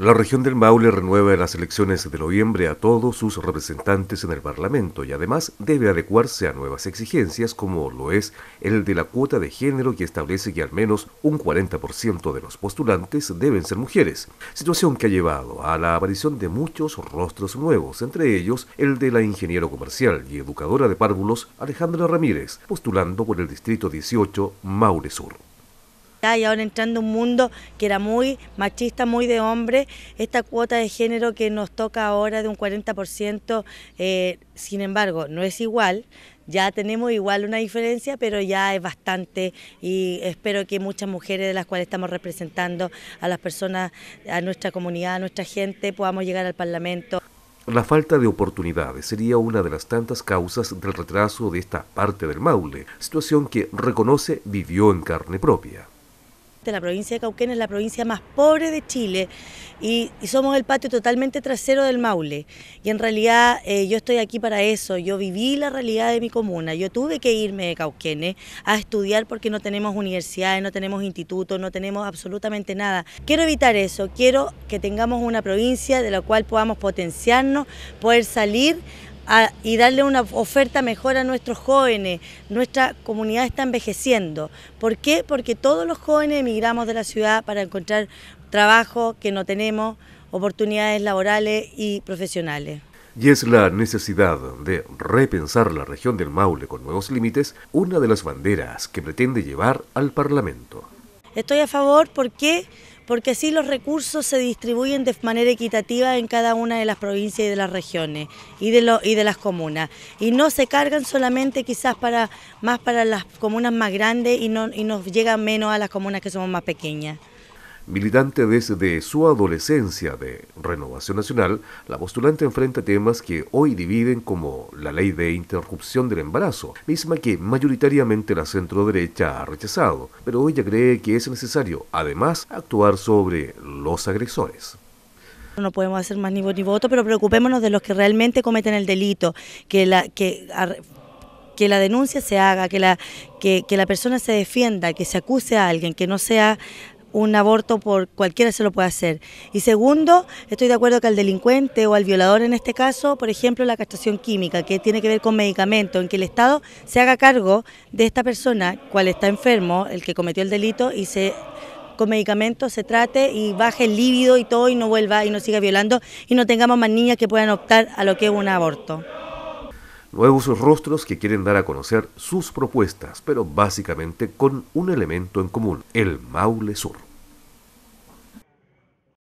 La región del Maule renueva en las elecciones de noviembre a todos sus representantes en el Parlamento y además debe adecuarse a nuevas exigencias como lo es el de la cuota de género que establece que al menos un 40% de los postulantes deben ser mujeres, situación que ha llevado a la aparición de muchos rostros nuevos, entre ellos el de la ingeniero comercial y educadora de párvulos Alejandra Ramírez, postulando por el Distrito 18 Maule Sur y ahora entrando un mundo que era muy machista, muy de hombre, esta cuota de género que nos toca ahora de un 40%, eh, sin embargo, no es igual. Ya tenemos igual una diferencia, pero ya es bastante y espero que muchas mujeres de las cuales estamos representando a las personas, a nuestra comunidad, a nuestra gente, podamos llegar al Parlamento. La falta de oportunidades sería una de las tantas causas del retraso de esta parte del Maule, situación que reconoce vivió en carne propia. La provincia de Cauquenes es la provincia más pobre de Chile y, somos el patio totalmente trasero del Maule. Y en realidad eh, yo estoy aquí para eso, yo viví la realidad de mi comuna, yo tuve que irme de Cauquenes a estudiar porque no tenemos universidades, no tenemos institutos, no tenemos absolutamente nada. Quiero evitar eso, quiero que tengamos una provincia de la cual podamos potenciarnos, poder salir y darle una oferta mejor a nuestros jóvenes. Nuestra comunidad está envejeciendo. ¿Por qué? Porque todos los jóvenes emigramos de la ciudad para encontrar trabajo que no tenemos, oportunidades laborales y profesionales. Y es la necesidad de repensar la región del Maule con nuevos límites una de las banderas que pretende llevar al Parlamento. Estoy a favor, porque porque así los recursos se distribuyen de manera equitativa en cada una de las provincias y de las regiones y de, y de las comunas. Y no se cargan solamente quizás para más para las comunas más grandes y, no, y nos llegan menos a las comunas que somos más pequeñas. Militante desde su adolescencia de Renovación Nacional, la postulante enfrenta temas que hoy dividen como la ley de interrupción del embarazo, misma que mayoritariamente la centroderecha ha rechazado, pero ella cree que es necesario, además, actuar sobre los agresores. No podemos hacer más ni, ni voto, pero preocupémonos de los que realmente cometen el delito, que la que que la denuncia se haga, que la, que, que la persona se defienda, que se acuse a alguien, que no sea un aborto por cualquiera se lo puede hacer. Y segundo, estoy de acuerdo que al delincuente o al violador en este caso, por ejemplo, la castración química, que tiene que ver con medicamento, en que el Estado se haga cargo de esta persona, cual está enfermo, el que cometió el delito, y se con medicamentos se trate y baje el líbido y todo y no vuelva y no siga violando y no tengamos más niñas que puedan optar a lo que es un aborto nuevos rostros que quieren dar a conocer sus propuestas, pero básicamente con un elemento en común, el Maule Sur.